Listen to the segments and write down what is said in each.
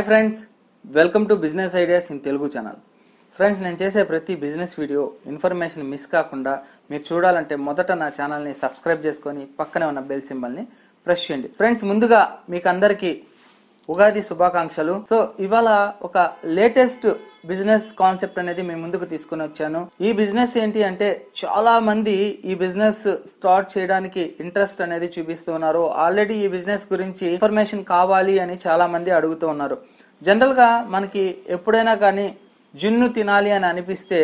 hi friends welcome to business ideas in Telugu channel friends నేను చేసే ప్రతి బిజినెస్ వీడియో ఇన్ఫర్మేషన్ మిస్ కాకుండా మీరు చూడాలంటే మొదట నా ఛానల్ని సబ్స్క్రైబ్ చేసుకొని పక్కనే ఉన్న బెల్ సింబల్ని ప్రెస్ చేయండి ఫ్రెండ్స్ ముందుగా మీకు అందరికీ ఉగాది శుభాకాంక్షలు సో ఇవాళ ఒక లేటెస్ట్ బిజినెస్ కాన్సెప్ట్ అనేది మేము ముందుకు తీసుకుని వచ్చాను ఈ బిజినెస్ ఏంటి అంటే చాలా మంది ఈ బిజినెస్ స్టార్ట్ చేయడానికి ఇంట్రెస్ట్ అనేది చూపిస్తూ ఉన్నారు ఆల్రెడీ ఈ బిజినెస్ గురించి ఇన్ఫర్మేషన్ కావాలి అని చాలా మంది అడుగుతూ ఉన్నారు జనరల్గా మనకి ఎప్పుడైనా కానీ జున్ను తినాలి అని అనిపిస్తే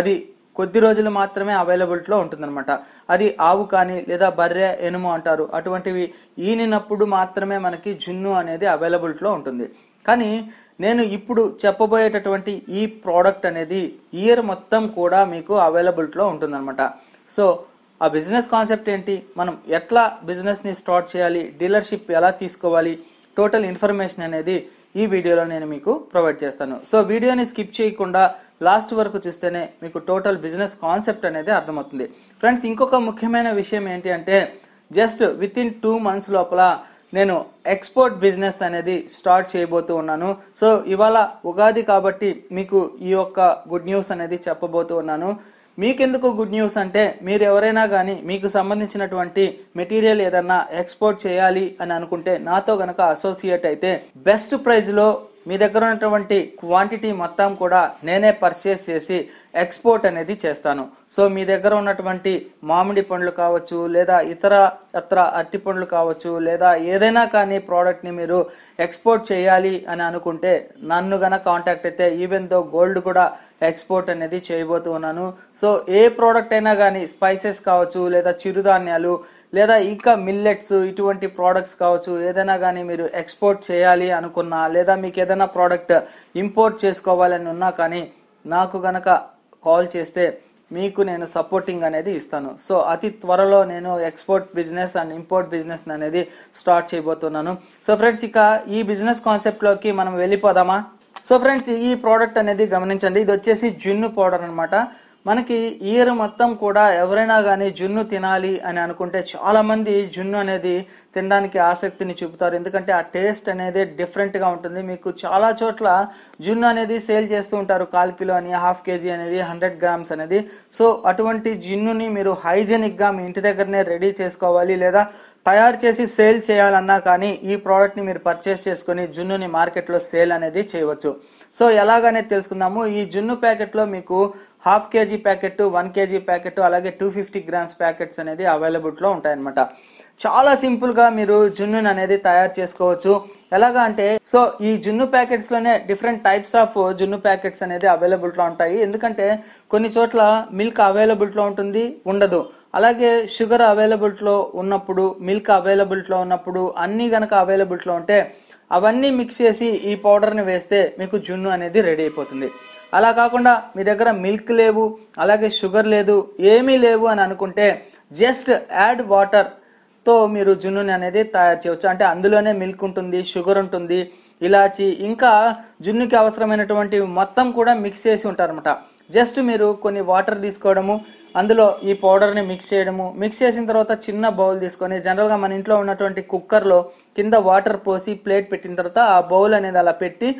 అది కొద్ది రోజులు మాత్రమే అవైలబిలిటీలో ఉంటుందన్నమాట అది ఆవు కానీ లేదా బర్రె ఎనుము అంటారు అటువంటివి ఈనినప్పుడు మాత్రమే మనకి జున్ను అనేది అవైలబిలిటీలో ఉంటుంది కానీ నేను ఇప్పుడు చెప్పబోయేటటువంటి ఈ ప్రోడక్ట్ అనేది ఇయర్ మొత్తం కూడా మీకు అవైలబిలిటీలో ఉంటుందన్నమాట సో ఆ బిజినెస్ కాన్సెప్ట్ ఏంటి మనం ఎట్లా బిజినెస్ని స్టార్ట్ చేయాలి డీలర్షిప్ ఎలా తీసుకోవాలి టోటల్ ఇన్ఫర్మేషన్ అనేది ఈ వీడియోలో నేను మీకు ప్రొవైడ్ చేస్తాను సో వీడియోని స్కిప్ చేయకుండా లాస్ట్ వరకు చూస్తేనే మీకు టోటల్ బిజినెస్ కాన్సెప్ట్ అనేది అర్థమవుతుంది ఫ్రెండ్స్ ఇంకొక ముఖ్యమైన విషయం ఏంటి అంటే just with in two months లోపల నేను ఎక్స్పోర్ట్ బిజినెస్ అనేది స్టార్ట్ చేయబోతూ ఉన్నాను సో ఇవాళ ఉగాది కాబట్టి మీకు ఈ యొక్క గుడ్ న్యూస్ అనేది చెప్పబోతూ ఉన్నాను మీకెందుకు గుడ్ న్యూస్ అంటే మీరు ఎవరైనా కానీ మీకు సంబంధించినటువంటి మెటీరియల్ ఏదన్నా ఎక్స్పోర్ట్ చేయాలి అని అనుకుంటే నాతో గనక అసోసియేట్ అయితే బెస్ట్ ప్రైజ్లో మీ దగ్గర ఉన్నటువంటి క్వాంటిటీ మొత్తం కూడా నేనే పర్చేస్ చేసి ఎక్స్పోర్ట్ అనేది చేస్తాను సో మీ దగ్గర ఉన్నటువంటి మామిడి పండ్లు కావచ్చు లేదా ఇతర ఇతర అట్టి పండ్లు కావచ్చు లేదా ఏదైనా కానీ ప్రోడక్ట్ని మీరు ఎక్స్పోర్ట్ చేయాలి అని అనుకుంటే నన్ను గన కాంటాక్ట్ అయితే ఈవెన్ దో గోల్డ్ కూడా ఎక్స్పోర్ట్ అనేది చేయబోతూ ఉన్నాను సో ఏ ప్రోడక్ట్ అయినా కానీ స్పైసెస్ కావచ్చు లేదా చిరుధాన్యాలు లేదా ఇంకా మిల్లెట్స్ ఇటువంటి ప్రోడక్ట్స్ కావచ్చు ఏదైనా కానీ మీరు ఎక్స్పోర్ట్ చేయాలి అనుకున్నా లేదా మీకు ఏదైనా ప్రోడక్ట్ ఇంపోర్ట్ చేసుకోవాలని ఉన్నా కానీ నాకు గనక కాల్ చేస్తే మీకు నేను సపోర్టింగ్ అనేది ఇస్తాను సో అతి త్వరలో నేను export business and import business అనేది స్టార్ట్ చేయబోతున్నాను సో ఫ్రెండ్స్ ఇక ఈ బిజినెస్ కాన్సెప్ట్లోకి మనం వెళ్ళిపోదామా సో ఫ్రెండ్స్ ఈ ప్రోడక్ట్ అనేది గమనించండి ఇది వచ్చేసి జున్ను పౌడర్ అనమాట మనకి ఇయర్ మొత్తం కూడా ఎవరైనా కానీ జున్ను తినాలి అని అనుకుంటే చాలామంది జున్ను అనేది తినడానికి ఆసక్తిని చూపుతారు ఎందుకంటే ఆ టేస్ట్ అనేది డిఫరెంట్గా ఉంటుంది మీకు చాలా చోట్ల జున్ను అనేది సేల్ చేస్తూ ఉంటారు కాల్ కిలో అని హాఫ్ కేజీ అనేది హండ్రెడ్ గ్రామ్స్ అనేది సో అటువంటి జున్నుని మీరు హైజెనిక్గా మీ ఇంటి దగ్గరనే రెడీ చేసుకోవాలి లేదా తయారు చేసి సేల్ చేయాలన్నా కానీ ఈ ప్రోడక్ట్ని మీరు పర్చేస్ చేసుకొని జున్నుని మార్కెట్లో సేల్ అనేది చేయవచ్చు సో ఎలాగనే తెలుసుకుందాము ఈ జున్ను ప్యాకెట్లో మీకు half KG packet one KG packet అలాగే టూ ఫిఫ్టీ గ్రామ్స్ ప్యాకెట్స్ అనేది అవైలబుల్లో ఉంటాయన్నమాట చాలా సింపుల్గా మీరు జున్నును అనేది తయారు చేసుకోవచ్చు ఎలాగా అంటే సో ఈ జున్ను ప్యాకెట్స్లోనే డిఫరెంట్ టైప్స్ ఆఫ్ జున్ను ప్యాకెట్స్ అనేది అవైలబుల్లో ఉంటాయి ఎందుకంటే కొన్ని చోట్ల మిల్క్ అవైలబుల్లో ఉంటుంది ఉండదు అలాగే షుగర్ అవైలబుల్లో ఉన్నప్పుడు మిల్క్ అవైలబుల్లో ఉన్నప్పుడు అన్నీ గనక అవైలబుల్లో ఉంటే అవన్నీ మిక్స్ చేసి ఈ పౌడర్ని వేస్తే మీకు జున్ను అనేది రెడీ అయిపోతుంది అలా కాకుండా మీ దగ్గర మిల్క్ లేవు అలాగే షుగర్ లేదు ఏమీ లేవు అని అనుకుంటే జస్ట్ యాడ్ వాటర్ తో మీరు జున్నుని అనేది తయారు చేయవచ్చు అంటే అందులోనే మిల్క్ ఉంటుంది షుగర్ ఉంటుంది ఇలాచి ఇంకా జున్నుకి అవసరమైనటువంటి మొత్తం కూడా మిక్స్ చేసి ఉంటారనమాట జస్ట్ మీరు కొన్ని వాటర్ తీసుకోవడము అందులో ఈ పౌడర్ని మిక్స్ చేయడము మిక్స్ చేసిన తర్వాత చిన్న బౌల్ తీసుకొని జనరల్గా మన ఇంట్లో ఉన్నటువంటి కుక్కర్లో కింద వాటర్ పోసి ప్లేట్ పెట్టిన తర్వాత ఆ బౌల్ అనేది అలా పెట్టి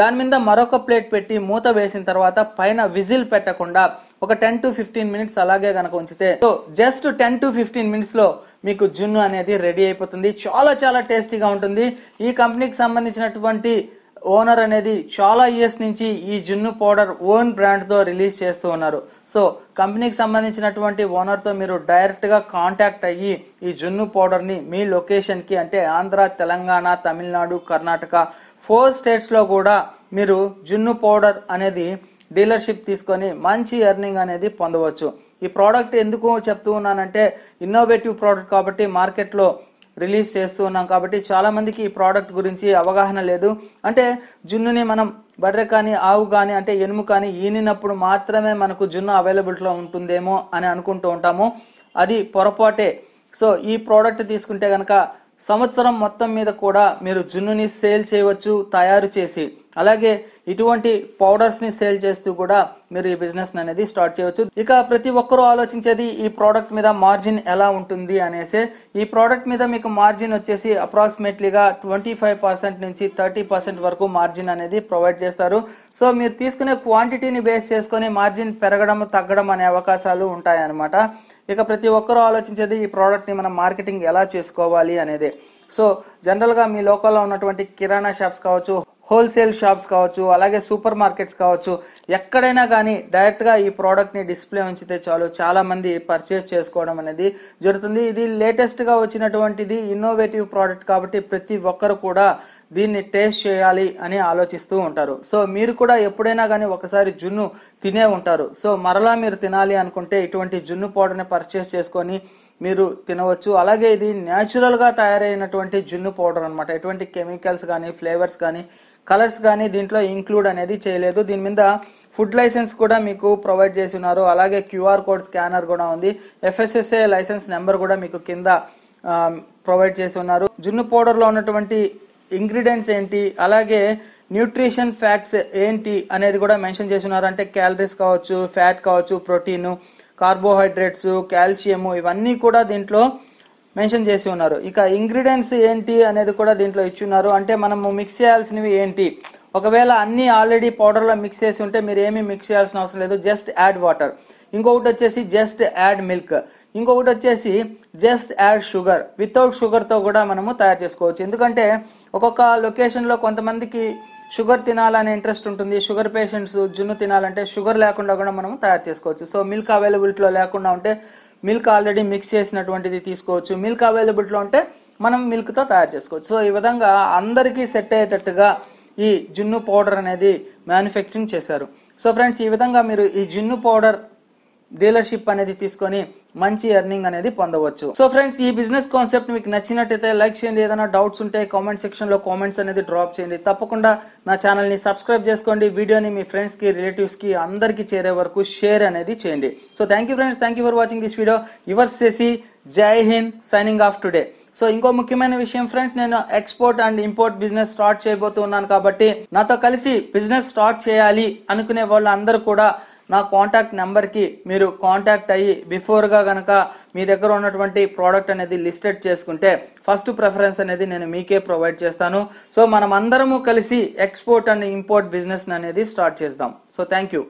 దాని మీద మరొక ప్లేట్ పెట్టి మూత వేసిన తర్వాత పైన విజిల్ పెట్టకుండా ఒక టెన్ టు ఫిఫ్టీన్ మినిట్స్ అలాగే కనుక ఉంచితే so just ten to fifteen మినిట్స్లో మీకు జున్ను అనేది రెడీ అయిపోతుంది చాలా చాలా టేస్టీగా ఉంటుంది ఈ కంపెనీకి సంబంధించినటువంటి ఓనర్ అనేది చాలా ఇయర్స్ నుంచి ఈ జున్ను పౌడర్ ఓన్ బ్రాండ్తో రిలీజ్ చేస్తూ ఉన్నారు సో కంపెనీకి సంబంధించినటువంటి ఓనర్తో మీరు డైరెక్ట్గా కాంటాక్ట్ అయ్యి ఈ జున్ను పౌడర్ని మీ లొకేషన్కి అంటే ఆంధ్ర తెలంగాణ తమిళనాడు కర్ణాటక ఫోర్ స్టేట్స్లో కూడా మీరు జున్ను పౌడర్ అనేది డీలర్షిప్ తీసుకొని మంచి ఎర్నింగ్ అనేది పొందవచ్చు ఈ ప్రోడక్ట్ ఎందుకు చెప్తూ ఉన్నానంటే ఇన్నోవేటివ్ ప్రోడక్ట్ కాబట్టి మార్కెట్లో రిలీజ్ చేస్తూ ఉన్నాం కాబట్టి చాలామందికి ఈ ప్రోడక్ట్ గురించి అవగాహన లేదు అంటే జున్నుని మనం బర్రె కానీ ఆవు కానీ అంటే ఎనుము కానీ ఈనినప్పుడు మాత్రమే మనకు జున్ను అవైలబిలిటీలో ఉంటుందేమో అని అనుకుంటూ ఉంటాము అది పొరపాటే సో ఈ ప్రోడక్ట్ తీసుకుంటే కనుక సంవత్సరం మొత్తం మీద కూడా మీరు జున్నుని సేల్ చేయవచ్చు తయారు చేసి అలాగే ఇటువంటి పౌడర్స్ని సేల్ చేస్తూ కూడా మీరు ఈ బిజినెస్ అనేది స్టార్ట్ చేయవచ్చు ఇక ప్రతి ఒక్కరూ ఆలోచించేది ఈ ప్రోడక్ట్ మీద మార్జిన్ ఎలా ఉంటుంది అనేసి ఈ ప్రోడక్ట్ మీద మీకు మార్జిన్ వచ్చేసి అప్రాక్సిమేట్లీగా ట్వంటీ ఫైవ్ పర్సెంట్ నుంచి థర్టీ పర్సెంట్ వరకు మార్జిన్ అనేది ప్రొవైడ్ చేస్తారు సో మీరు తీసుకునే క్వాంటిటీని బేస్ చేసుకొని మార్జిన్ పెరగడం తగ్గడం అనే అవకాశాలు ఉంటాయన్నమాట ఇక ప్రతి ఒక్కరూ ఆలోచించేది ఈ ప్రోడక్ట్ని మనం మార్కెటింగ్ ఎలా చేసుకోవాలి అనేది సో జనరల్గా మీ లోకల్లో ఉన్నటువంటి కిరాణా షాప్స్ కావచ్చు హోల్సేల్ షాప్స్ కావచ్చు అలాగే సూపర్ మార్కెట్స్ కావచ్చు ఎక్కడైనా కానీ డైరెక్ట్గా ఈ ప్రోడక్ట్ని డిస్ప్లే ఉంచితే చాలు చాలామంది పర్చేస్ చేసుకోవడం అనేది జరుగుతుంది ఇది లేటెస్ట్గా వచ్చినటువంటిది ఇన్నోవేటివ్ ప్రోడక్ట్ కాబట్టి ప్రతి ఒక్కరు కూడా దీన్ని టేస్ట్ చేయాలి అని ఆలోచిస్తూ ఉంటారు సో మీరు కూడా ఎప్పుడైనా కానీ ఒకసారి జున్ను తినే ఉంటారు సో మరలా మీరు తినాలి అనుకుంటే ఇటువంటి జున్ను పౌడర్ని పర్చేస్ చేసుకొని మీరు తినవచ్చు అలాగే ఇది న్యాచురల్గా తయారైనటువంటి జున్ను పౌడర్ అనమాట ఎటువంటి కెమికల్స్ కానీ ఫ్లేవర్స్ కానీ కలర్స్ కానీ దీంట్లో ఇంక్లూడ్ అనేది చేయలేదు దీని మీద ఫుడ్ లైసెన్స్ కూడా మీకు ప్రొవైడ్ చేసి ఉన్నారు అలాగే క్యూఆర్ కోడ్ స్కానర్ కూడా ఉంది ఎఫ్ఎస్ఎస్ఏ లైసెన్స్ నెంబర్ కూడా మీకు కింద ప్రొవైడ్ చేసి ఉన్నారు జున్ను పౌడర్లో ఉన్నటువంటి ఇంగ్రీడియంట్స్ ఏంటి అలాగే న్యూట్రిషన్ ఫ్యాక్ట్స్ ఏంటి అనేది కూడా మెన్షన్ చేస్తున్నారు అంటే క్యాలరీస్ కావచ్చు ఫ్యాట్ కావచ్చు ప్రోటీన్ కార్బోహైడ్రేట్స్ కాల్షియము ఇవన్నీ కూడా దీంట్లో మెన్షన్ చేసి ఉన్నారు ఇక ఇంగ్రీడియంట్స్ ఏంటి అనేది కూడా దీంట్లో ఇచ్చి ఉన్నారు అంటే మనము మిక్స్ చేయాల్సినవి ఏంటి ఒకవేళ అన్నీ ఆల్రెడీ పౌడర్లో మిక్స్ చేసి ఉంటే మీరు ఏమీ మిక్స్ చేయాల్సిన అవసరం లేదు జస్ట్ యాడ్ వాటర్ ఇంకొకటి వచ్చేసి జస్ట్ యాడ్ మిల్క్ ఇంకొకటి వచ్చేసి జస్ట్ యాడ్ షుగర్ వితౌట్ షుగర్తో కూడా మనము తయారు చేసుకోవచ్చు ఎందుకంటే ఒక్కొక్క లొకేషన్లో కొంతమందికి షుగర్ తినాలనే ఇంట్రెస్ట్ ఉంటుంది షుగర్ పేషెంట్స్ జున్ను తినాలంటే షుగర్ లేకుండా కూడా మనము తయారు చేసుకోవచ్చు సో మిల్క్ అవైలబిలిటీలో లేకుండా ఉంటే మిల్క్ ఆల్రెడీ మిక్స్ చేసినటువంటిది తీసుకోవచ్చు మిల్క్ అవైలబిలిటీలో ఉంటే మనం మిల్క్తో తయారు చేసుకోవచ్చు సో ఈ విధంగా అందరికీ సెట్ అయ్యేటట్టుగా ఈ జున్ను పౌడర్ అనేది మ్యానుఫ్యాక్చరింగ్ చేశారు సో ఫ్రెండ్స్ ఈ విధంగా మీరు ఈ జున్ను పౌడర్ డీలర్షిప్ అనేది తీసుకొని మంచి ఎర్నింగ్ అనేది పొందవచ్చు సో ఫ్రెండ్స్ ఈ బిజినెస్ కాన్సెప్ట్ మీకు నచ్చినట్టయితే లైక్ చేయండి ఏదైనా డౌట్స్ ఉంటే కామెంట్ సెక్షన్లో కామెంట్స్ అనేది డ్రాప్ చేయండి తప్పకుండా నా ఛానల్ని సబ్స్క్రైబ్ చేసుకోండి వీడియోని మీ ఫ్రెండ్స్కి రిలేటివ్స్కి అందరికీ చేరే వరకు షేర్ అనేది చేయండి so thank you friends thank you for watching this video your సెసి Jai Hind signing off today so ఇంకో ముఖ్యమైన విషయం ఫ్రెండ్స్ నేను export and import business start చేయబోతున్నాను కాబట్టి నాతో కలిసి బిజినెస్ స్టార్ట్ చేయాలి అనుకునే వాళ్ళందరూ కూడా నా కాంటాక్ట్ నెంబర్కి మీరు కాంటాక్ట్ అయ్యి బిఫోర్గా కనుక మీ దగ్గర ఉన్నటువంటి ప్రోడక్ట్ అనేది లిస్టెడ్ చేసుకుంటే ఫస్ట్ ప్రిఫరెన్స్ అనేది నేను మీకే ప్రొవైడ్ చేస్తాను సో మనం అందరము కలిసి ఎక్స్పోర్ట్ అండ్ ఇంపోర్ట్ బిజినెస్ అనేది స్టార్ట్ చేద్దాం సో థ్యాంక్ యూ